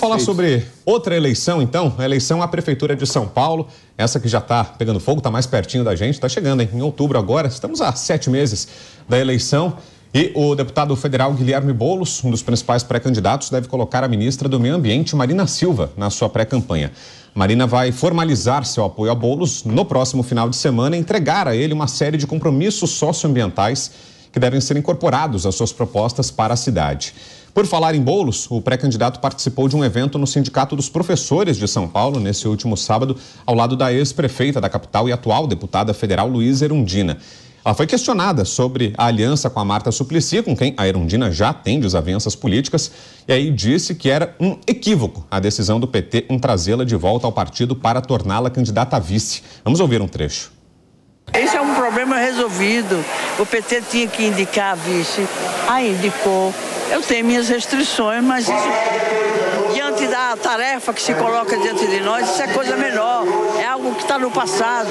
Vamos falar sobre outra eleição, então, a eleição à Prefeitura de São Paulo. Essa que já está pegando fogo, está mais pertinho da gente, está chegando, hein? Em outubro agora, estamos há sete meses da eleição. E o deputado federal Guilherme Boulos, um dos principais pré-candidatos, deve colocar a ministra do Meio Ambiente, Marina Silva, na sua pré-campanha. Marina vai formalizar seu apoio a Boulos no próximo final de semana e entregar a ele uma série de compromissos socioambientais que devem ser incorporados às suas propostas para a cidade. Por falar em bolos, o pré-candidato participou de um evento no Sindicato dos Professores de São Paulo nesse último sábado, ao lado da ex-prefeita da capital e atual deputada federal Luiz Erundina. Ela foi questionada sobre a aliança com a Marta Suplicy, com quem a Erundina já tem desavenças políticas, e aí disse que era um equívoco a decisão do PT em trazê-la de volta ao partido para torná-la candidata a vice. Vamos ouvir um trecho. Esse é um problema resolvido. O PT tinha que indicar a vice, a indicou, eu tenho minhas restrições, mas isso, diante da tarefa que se coloca diante de nós, isso é coisa menor, é algo que está no passado.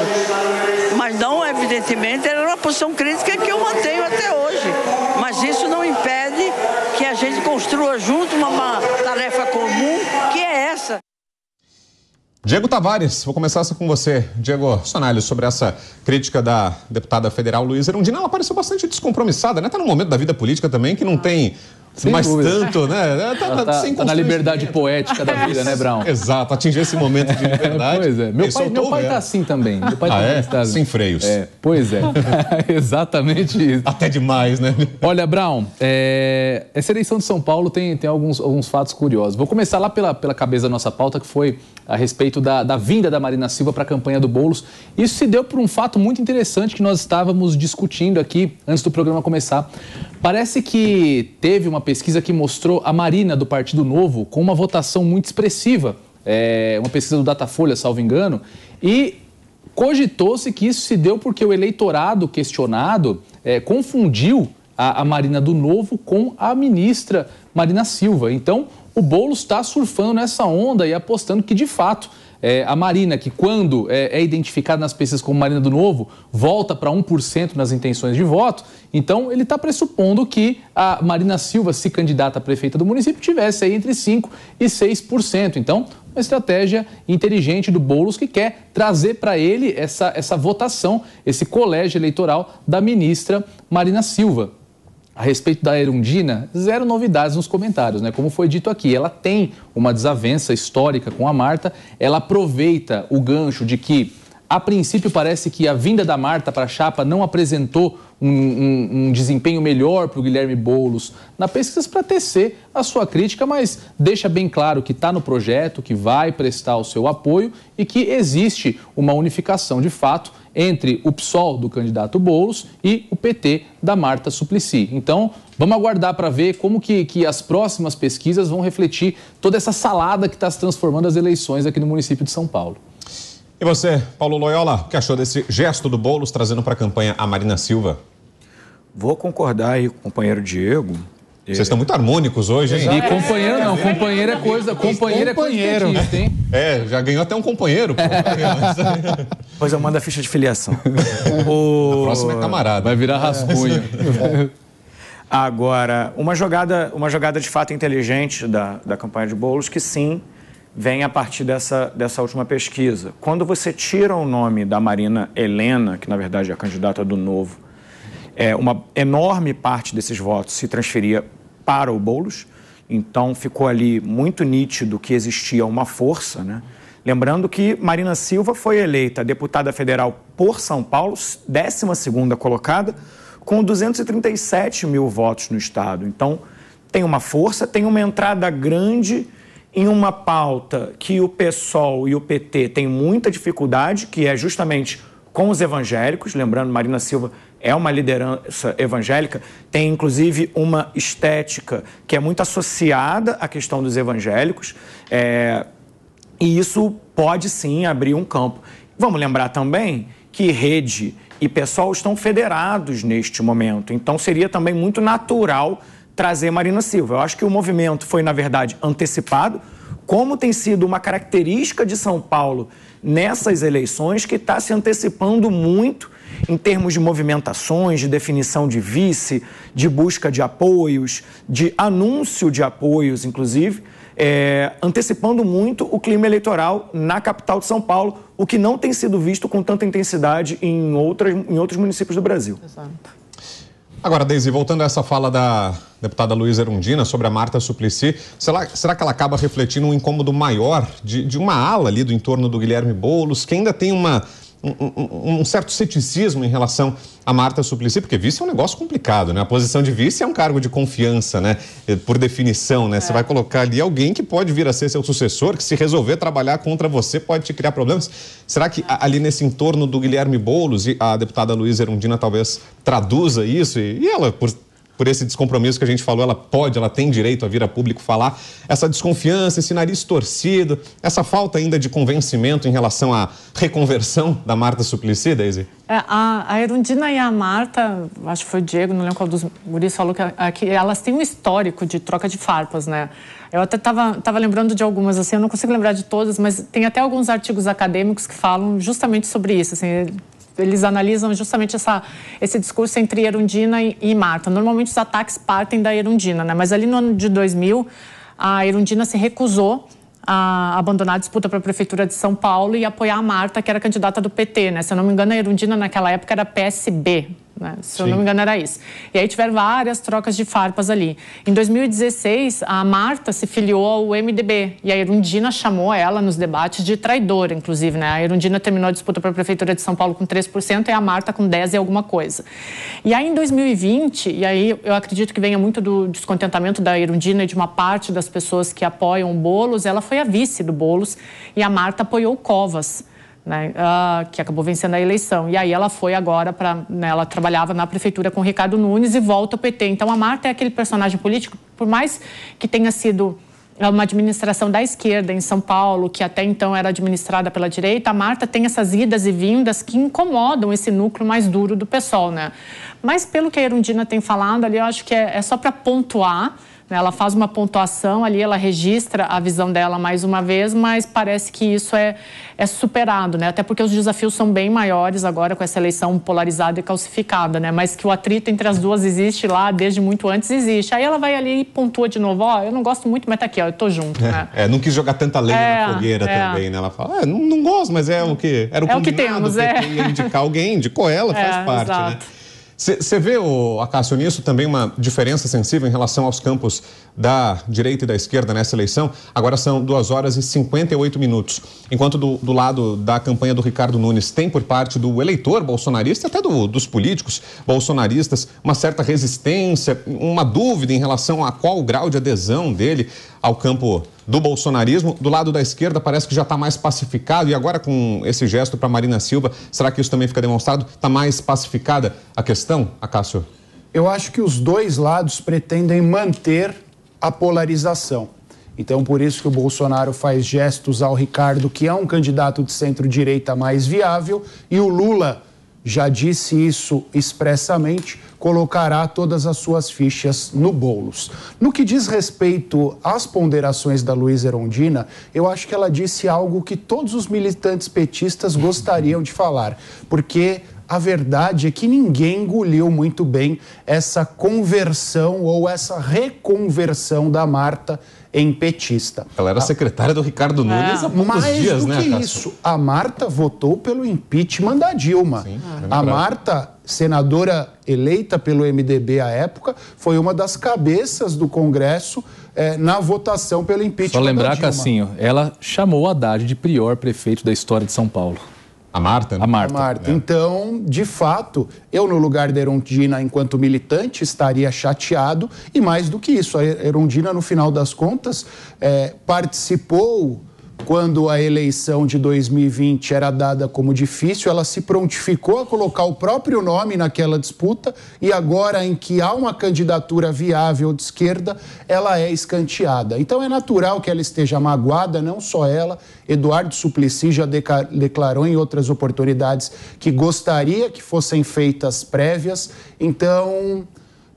Mas não, evidentemente, era uma posição crítica que eu mantenho até hoje. Mas isso não impede que a gente construa junto uma, uma tarefa comum, que é essa. Diego Tavares, vou começar com você. Diego Sonalho, sobre essa crítica da deputada federal Luísa Erundina, ela pareceu bastante descompromissada, né? Está num momento da vida política também que não tem sem Mas dúvida. tanto, né? É, tá, tá, sem tá na liberdade poética da vida, né, Brown? Exato, atingir esse momento de liberdade. pois é. Meu pai, meu pai tá assim também. Meu pai ah, também é? Está... Assim. Sem freios. É, pois é. Exatamente isso. Até demais, né? Olha, Brown, é... é essa eleição de São Paulo tem, tem alguns, alguns fatos curiosos. Vou começar lá pela, pela cabeça da nossa pauta, que foi a respeito da, da vinda da Marina Silva para a campanha do Boulos. Isso se deu por um fato muito interessante que nós estávamos discutindo aqui antes do programa começar. Parece que teve uma pesquisa que mostrou a Marina do Partido Novo com uma votação muito expressiva, é, uma pesquisa do Datafolha, salvo engano, e cogitou-se que isso se deu porque o eleitorado questionado é, confundiu a, a Marina do Novo com a ministra Marina Silva. Então, o Boulos está surfando nessa onda e apostando que, de fato, é, a Marina, que quando é, é, identificada nas pesquisas como Marina do Novo, volta para 1% nas intenções de voto, então ele está pressupondo que a Marina Silva, se candidata a prefeita do município, tivesse aí entre 5% e 6%. Então, uma estratégia inteligente do Boulos que quer trazer para ele essa, essa votação, esse colégio eleitoral da ministra Marina Silva. A respeito da Erundina, zero novidades nos comentários, né? Como foi dito aqui, ela tem uma desavença histórica com a Marta, ela aproveita o gancho de que a princípio, parece que a vinda da Marta para a chapa não apresentou um, um, um desempenho melhor para o Guilherme Boulos na pesquisa para tecer a sua crítica, mas deixa bem claro que está no projeto, que vai prestar o seu apoio e que existe uma unificação de fato entre o PSOL do candidato Boulos e o PT da Marta Suplicy. Então, vamos aguardar para ver como que, que as próximas pesquisas vão refletir toda essa salada que está se transformando as eleições aqui no município de São Paulo. E você, Paulo Loyola, o que achou desse gesto do Boulos trazendo para a campanha a Marina Silva? Vou concordar aí com o companheiro Diego. Vocês estão muito harmônicos hoje, hein? E companheiro não, companheiro é coisa, companheiro é companheiro, tem. É, já ganhou até um companheiro. Pô. Pois eu mando a ficha de filiação. o... próximo é camarada. Vai virar rascunho. Agora, uma jogada, uma jogada de fato inteligente da, da campanha de Boulos, que sim, vem a partir dessa, dessa última pesquisa. Quando você tira o nome da Marina Helena, que na verdade é a candidata do Novo, é, uma enorme parte desses votos se transferia para o Boulos, então ficou ali muito nítido que existia uma força, né? Lembrando que Marina Silva foi eleita deputada federal por São Paulo, 12 colocada, com 237 mil votos no Estado. Então, tem uma força, tem uma entrada grande em uma pauta que o PSOL e o PT têm muita dificuldade, que é justamente com os evangélicos. Lembrando, Marina Silva é uma liderança evangélica, tem inclusive uma estética que é muito associada à questão dos evangélicos, é... e isso pode sim abrir um campo. Vamos lembrar também que rede e pessoal estão federados neste momento, então seria também muito natural trazer Marina Silva. Eu acho que o movimento foi, na verdade, antecipado, como tem sido uma característica de São Paulo nessas eleições, que está se antecipando muito em termos de movimentações, de definição de vice, de busca de apoios, de anúncio de apoios, inclusive, é, antecipando muito o clima eleitoral na capital de São Paulo, o que não tem sido visto com tanta intensidade em, outras, em outros municípios do Brasil. Exato. Agora, Deise, voltando a essa fala da deputada Luísa Erundina sobre a Marta Suplicy, será, será que ela acaba refletindo um incômodo maior de, de uma ala ali do entorno do Guilherme Boulos, que ainda tem uma um, um, certo ceticismo em relação a Marta Suplicy, porque vice é um negócio complicado, né? A posição de vice é um cargo de confiança, né? Eh, por definição, né? É. Você vai colocar ali alguém que pode vir a ser seu sucessor, que se resolver trabalhar contra você pode te criar problemas. Será que é. ali nesse entorno do Guilherme Boulos e a deputada Luísa Erundina talvez traduza isso? E ela, por por esse descompromisso que a gente falou, ela pode, ela tem direito a vir a público falar, essa desconfiança, esse nariz torcido, essa falta ainda de convencimento em relação à reconversão da Marta Suplicy, Daisy? É, a, a Erundina e a Marta, acho que foi o Diego, não lembro qual dos guris, falou que, a, é, que elas têm um histórico de troca de farpas, né? Eu até estava lembrando de algumas, assim, eu não consigo lembrar de todas, mas tem até alguns artigos acadêmicos que falam justamente sobre isso, assim, eles analisam justamente essa, esse discurso entre Erundina e, Marta. Normalmente os ataques partem da Erundina, né? mas ali no ano de 2000, a Erundina se recusou a abandonar a disputa para a Prefeitura de São Paulo e apoiar a Marta, que era candidata do PT. Né? Se eu não me engano, a Erundina naquela época era PSB, né? Se Sim. eu não me engano, era isso. E aí tiveram várias trocas de farpas ali. Em 2016, a Marta se filiou ao MDB. E a Irundina chamou ela nos debates de traidora, inclusive. Né? A Irundina terminou a disputa para a Prefeitura de São Paulo com 3% e a Marta com 10% e alguma coisa. E aí em 2020, e aí eu acredito que venha muito do descontentamento da Irundina e de uma parte das pessoas que apoiam o Boulos, ela foi a vice do Boulos e a Marta apoiou Covas né, uh, que acabou vencendo a eleição. E aí ela foi agora para. Né, ela trabalhava na prefeitura com o Ricardo Nunes e volta ao PT. Então a Marta é aquele personagem político, por mais que tenha sido é, uma administração da esquerda em São Paulo, que até então era administrada pela direita, a Marta tem essas idas e vindas que incomodam esse núcleo mais duro do pessoal Né? Mas pelo que a Erundina tem falado ali, eu acho que é, é só para pontuar né? Ela faz uma pontuação ali, ela registra a visão dela mais uma vez, mas parece que isso é, é superado, né? Até porque os desafios são bem maiores agora com essa eleição polarizada e calcificada, né? Mas que o atrito entre as duas existe lá desde muito antes, existe. Aí ela vai ali e pontua de novo, ó, oh, eu não gosto muito, mas tá aqui, ó, eu tô junto, é, né? É, não quis jogar tanta lenha é, na fogueira é. também, né? Ela fala, é, não, não, gosto, mas é o que era o, é o que temos, que é. indicar alguém, indicou ela, faz parte, né? exato. né? Você vê, o Acácio, nisso também uma diferença sensível em relação aos campos da direita e da esquerda nessa eleição? Agora são 2 horas e 58 minutos. Enquanto do, do lado da campanha do Ricardo Nunes tem por parte do eleitor bolsonarista, até do, dos políticos bolsonaristas, uma certa resistência, uma dúvida em relação a qual o grau de adesão dele ao campo do bolsonarismo. Do lado da esquerda parece que já está mais pacificado e agora com esse gesto para Marina Silva, será que isso também fica demonstrado? Está mais pacificada a questão, Acácio? Eu acho que os dois lados pretendem manter a polarização. Então, por isso que o Bolsonaro faz gestos ao Ricardo, que é um candidato de centro-direita mais viável, e o Lula já disse isso expressamente, colocará todas as suas fichas no bolos. No que diz respeito às ponderações da Luiz Erondina, eu acho que ela disse algo que todos os militantes petistas uhum. gostariam de falar, porque a verdade é que ninguém engoliu muito bem essa conversão ou essa reconversão da Marta em petista. Ela era secretária do Ricardo é. Nunes é. há poucos Mais dias, do né? Que isso, a Marta votou pelo impeachment da Dilma. Sim, ah. é a Marta, senadora eleita pelo MDB à época, foi uma das cabeças do Congresso é, na votação pelo impeachment. Só lembrar, Cassinho, ela chamou Haddad de prior prefeito da história de São Paulo. A Marta, né? A Marta. A Marta. É. Então, de fato, eu no lugar da Erondina, enquanto militante, estaria chateado. E mais do que isso, a Erondina, no final das contas, é, participou quando a eleição de 2020 era dada como difícil, ela se prontificou a colocar o próprio nome naquela disputa e agora em que há uma candidatura viável de esquerda, ela é escanteada. Então é natural que ela esteja magoada, não só ela. Eduardo Suplicy já declarou em outras oportunidades que gostaria que fossem feitas prévias. Então,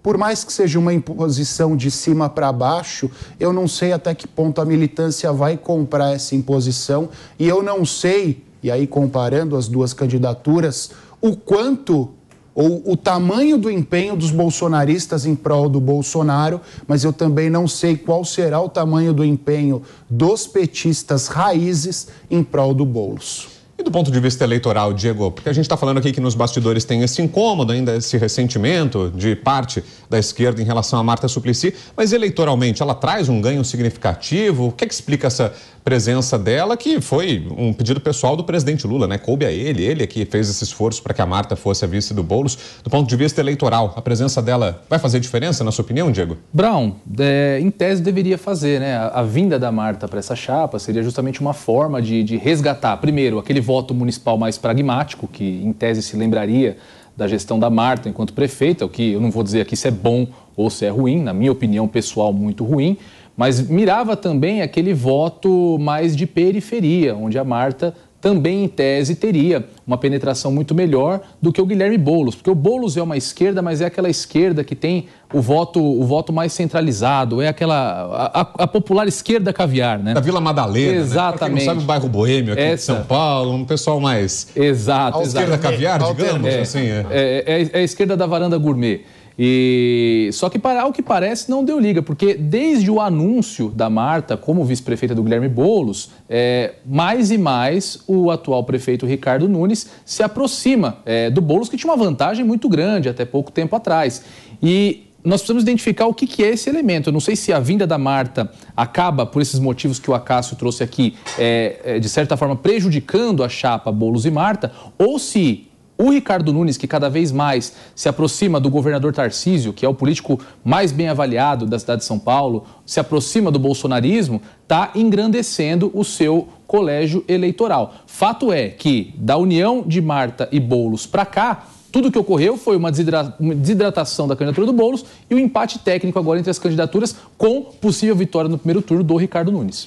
por mais que seja uma imposição de cima para baixo, eu não sei até que ponto a militância vai comprar essa imposição e eu não sei, e aí comparando as duas candidaturas, o quanto ou o tamanho do empenho dos bolsonaristas em prol do Bolsonaro, mas eu também não sei qual será o tamanho do empenho dos petistas raízes em prol do Boulos. E do ponto de vista eleitoral, Diego, porque a gente está falando aqui que nos bastidores tem esse incômodo, ainda esse ressentimento de parte da esquerda em relação a Marta Suplicy, mas eleitoralmente ela traz um ganho significativo? O que, é que explica essa presença dela, que foi um pedido pessoal do presidente Lula, né? Coube a ele, ele é que fez esse esforço para que a Marta fosse a vice do Boulos. Do ponto de vista eleitoral, a presença dela vai fazer diferença, na sua opinião, Diego? Brown, é, em tese deveria fazer, né? A, a vinda da Marta para essa chapa seria justamente uma forma de, de resgatar, primeiro, aquele voto municipal mais pragmático, que em tese se lembraria da gestão da Marta enquanto prefeita, o que eu não vou dizer aqui se é bom ou se é ruim, na minha opinião pessoal, muito ruim, mas mirava também aquele voto mais de periferia, onde a Marta também, em tese, teria uma penetração muito melhor do que o Guilherme Boulos, porque o Boulos é uma esquerda, mas é aquela esquerda que tem o voto, o voto mais centralizado, é aquela a, a popular esquerda caviar, né? Da Vila Madalena, Exatamente. Né? não sabe o bairro boêmio aqui Essa... de São Paulo, um pessoal mais... Exato, A esquerda caviar, digamos, é, assim. É. é. É, é a esquerda da varanda gourmet. E só que para o que parece não deu liga, porque desde o anúncio da Marta como vice-prefeita do Guilherme Bolos, é, mais e mais o atual prefeito Ricardo Nunes se aproxima é, do Bolos que tinha uma vantagem muito grande até pouco tempo atrás. E nós precisamos identificar o que, que, é esse elemento. Eu não sei se a vinda da Marta acaba, por esses motivos que o Acácio trouxe aqui, é, é de certa forma prejudicando a chapa Bolos e Marta, ou se o Ricardo Nunes, que cada vez mais se aproxima do governador Tarcísio, que é o político mais bem avaliado da cidade de São Paulo, se aproxima do bolsonarismo, está engrandecendo o seu colégio eleitoral. Fato é que, da união de Marta e Bolos para cá, tudo o que ocorreu foi uma, desidratação da candidatura do Boulos e o um empate técnico agora entre as candidaturas, com possível vitória no primeiro turno do Ricardo Nunes.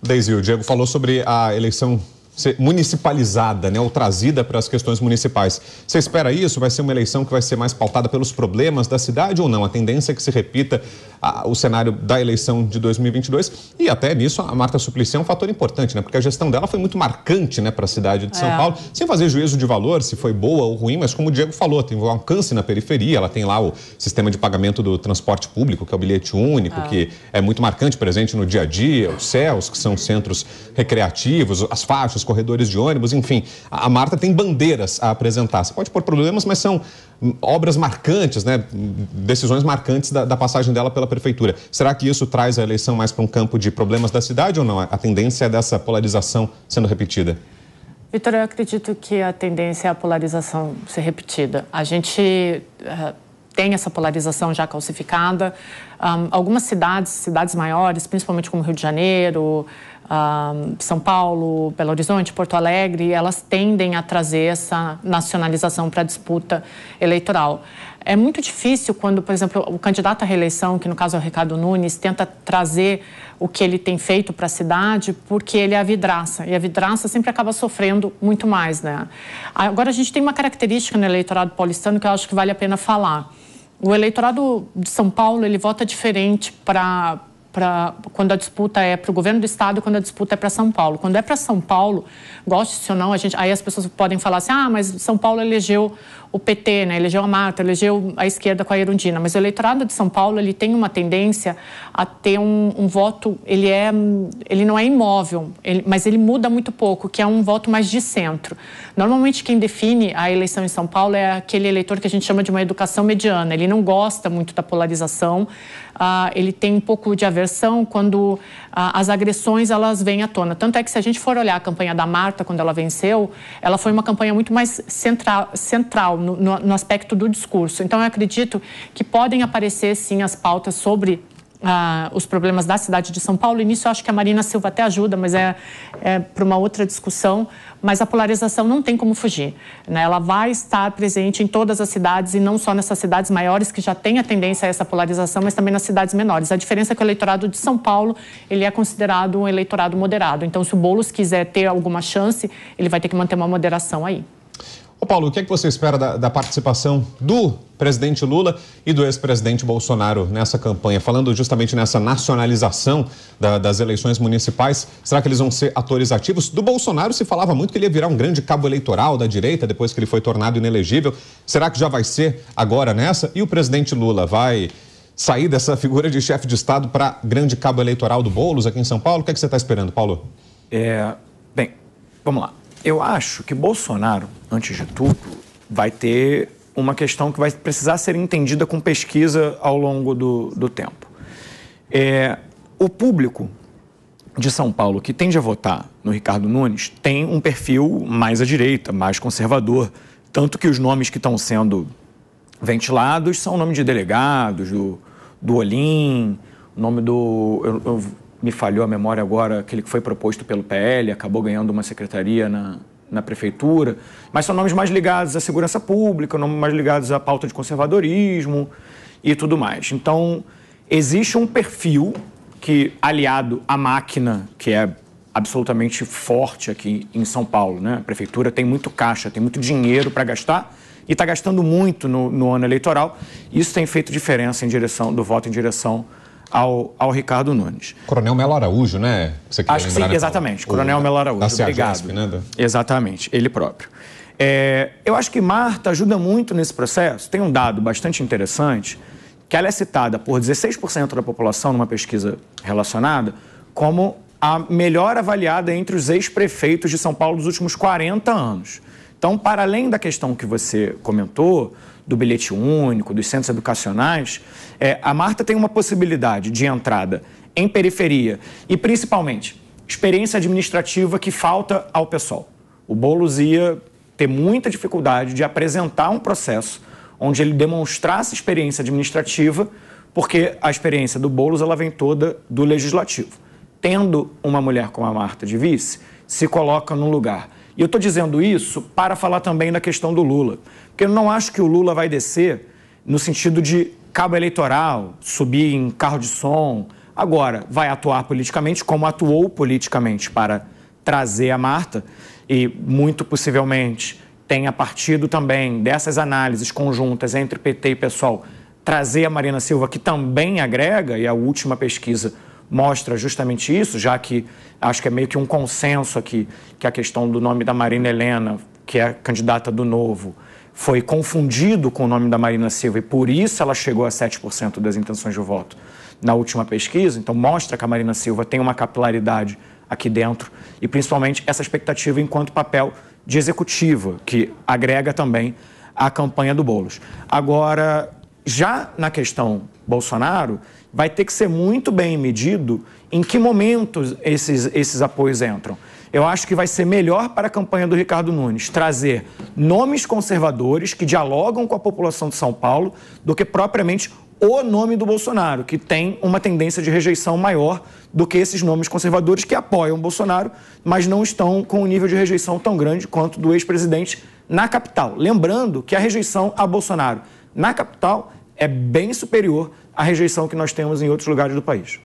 Deise, o Diego falou sobre a eleição municipalizada, né, ou trazida para as questões municipais. Você espera isso? Vai ser uma eleição que vai ser mais pautada pelos problemas da cidade ou não? A tendência é que se repita a, ah, o cenário da eleição de 2022 e até nisso a Marta Suplicy é um fator importante, né, porque a gestão dela foi muito marcante, né, para a cidade de São é. Paulo, sem fazer juízo de valor se foi boa ou ruim, mas como o Diego falou, tem um alcance na periferia, ela tem lá o sistema de pagamento do transporte público, que é o bilhete único, é. que é muito marcante, presente no dia a dia, os céus, que são centros recreativos, as faixas corredores de ônibus, enfim. A Marta tem bandeiras a apresentar. Você pode pôr problemas, mas são hum, obras marcantes, né? decisões marcantes da, da passagem dela pela prefeitura. Será que isso traz a eleição mais para um campo de problemas da cidade ou não? A tendência é dessa polarização sendo repetida? Vitor, eu acredito que a tendência é a polarização ser repetida. A gente uh, tem essa polarização já calcificada. Um, algumas cidades, cidades maiores, principalmente como Rio de Janeiro, são Paulo, Belo Horizonte, Porto Alegre, elas tendem a trazer essa nacionalização para a disputa eleitoral. É muito difícil quando, por exemplo, o candidato à reeleição, que no caso é o Ricardo Nunes, tenta trazer o que ele tem feito para a cidade, porque ele é a vidraça. E a vidraça sempre acaba sofrendo muito mais, né? Agora, a gente tem uma característica no eleitorado paulistano que eu acho que vale a pena falar. O eleitorado de São Paulo, ele vota diferente para quando a disputa é para o governo do estado e quando a disputa é para São Paulo. Quando é para São Paulo, goste ou não, a gente, aí as pessoas podem falar assim: ah, mas São Paulo elegeu o PT, né? elegeu a Marta, elegeu a esquerda com a Irundina Mas o eleitorado de São Paulo ele tem uma tendência a ter um, um voto, ele, é, ele não é imóvel, ele, mas ele muda muito pouco, que é um voto mais de centro. Normalmente quem define a eleição em São Paulo é aquele eleitor que a gente chama de uma educação mediana. Ele não gosta muito da polarização, ah, ele tem um pouco de aversão quando ah, as agressões elas vêm à tona. Tanto é que se a gente for olhar a campanha da Marta quando ela venceu, ela foi uma campanha muito mais central, central no, no, no aspecto do discurso. Então eu acredito que podem aparecer sim as pautas sobre ah, os problemas da cidade de São Paulo. E nisso eu acho que a Marina Silva até ajuda, mas é, é para uma outra discussão. Mas a polarização não tem como fugir. Né? Ela vai estar presente em todas as cidades e não só nessas cidades maiores que já têm a tendência a essa polarização, mas também nas cidades menores. A diferença é que o eleitorado de São Paulo ele é considerado um eleitorado moderado. Então, se o Boulos quiser ter alguma chance, ele vai ter que manter uma moderação aí. Ô Paulo, o que, é que você espera da, da participação do presidente Lula e do ex-presidente Bolsonaro nessa campanha? Falando justamente nessa nacionalização da, das eleições municipais, será que eles vão ser atores ativos? Do Bolsonaro se falava muito que ele ia virar um grande cabo eleitoral da direita depois que ele foi tornado inelegível. Será que já vai ser agora nessa? E o presidente Lula vai sair dessa figura de chefe de Estado para grande cabo eleitoral do Boulos aqui em São Paulo? O que, é que você está esperando, Paulo? É... Bem, vamos lá. Eu acho que Bolsonaro, antes de tudo, vai ter uma questão que vai precisar ser entendida com pesquisa ao longo do, do tempo. É, o público de São Paulo que tende a votar no Ricardo Nunes tem um perfil mais à direita, mais conservador. Tanto que os nomes que estão sendo ventilados são o nome de delegados, do, do Olim, o nome do. Eu, eu me falhou a memória agora, aquele que foi proposto pelo PL, acabou ganhando uma secretaria na, na prefeitura, mas são nomes mais ligados à segurança pública, nomes mais ligados à pauta de conservadorismo e tudo mais. Então, existe um perfil que, aliado à máquina, que é absolutamente forte aqui em São Paulo, né? A prefeitura tem muito caixa, tem muito dinheiro para gastar e está gastando muito no, no ano eleitoral. Isso tem feito diferença em direção do voto em direção ao, ao Ricardo Nunes. Coronel Melo Araújo, né? Você Acho que sim, né? exatamente. O, Coronel Melo Araújo, da, né, da obrigado. Jasp, né? Exatamente, ele próprio. É, eu acho que Marta ajuda muito nesse processo. Tem um dado bastante interessante, que ela é citada por 16% da população numa pesquisa relacionada como a melhor avaliada entre os ex-prefeitos de São Paulo dos últimos 40 anos. Então, para além da questão que você comentou, do bilhete único, dos centros educacionais, é, a Marta tem uma possibilidade de entrada em periferia e, principalmente, experiência administrativa que falta ao pessoal. O Boulos ia ter muita dificuldade de apresentar um processo onde ele demonstrasse experiência administrativa, porque a experiência do Boulos ela vem toda do legislativo. Tendo uma mulher como a Marta de vice, se coloca num lugar. E eu estou dizendo isso para falar também da questão do Lula. Porque eu não acho que o Lula vai descer no sentido de cabo eleitoral, subir em carro de som. Agora, vai atuar politicamente como atuou politicamente para trazer a Marta e muito possivelmente tenha partido também dessas análises conjuntas entre PT e pessoal trazer a Marina Silva, que também agrega, e a última pesquisa mostra justamente isso, já que acho que é meio que um consenso aqui que a questão do nome da Marina Helena, que é candidata do Novo, foi confundido com o nome da Marina Silva e por isso ela chegou a 7% das intenções de voto na última pesquisa. Então, mostra que a Marina Silva tem uma capilaridade aqui dentro e, principalmente, essa expectativa enquanto papel de executiva, que agrega também a campanha do Boulos. Agora, já na questão Bolsonaro, vai ter que ser muito bem medido em que momentos esses, esses apoios entram. Eu acho que vai ser melhor para a campanha do Ricardo Nunes trazer nomes conservadores que dialogam com a população de São Paulo do que propriamente o nome do Bolsonaro, que tem uma tendência de rejeição maior do que esses nomes conservadores que apoiam o Bolsonaro, mas não estão com um nível de rejeição tão grande quanto do ex-presidente na capital. Lembrando que a rejeição a Bolsonaro na capital é bem superior à rejeição que nós temos em outros lugares do país.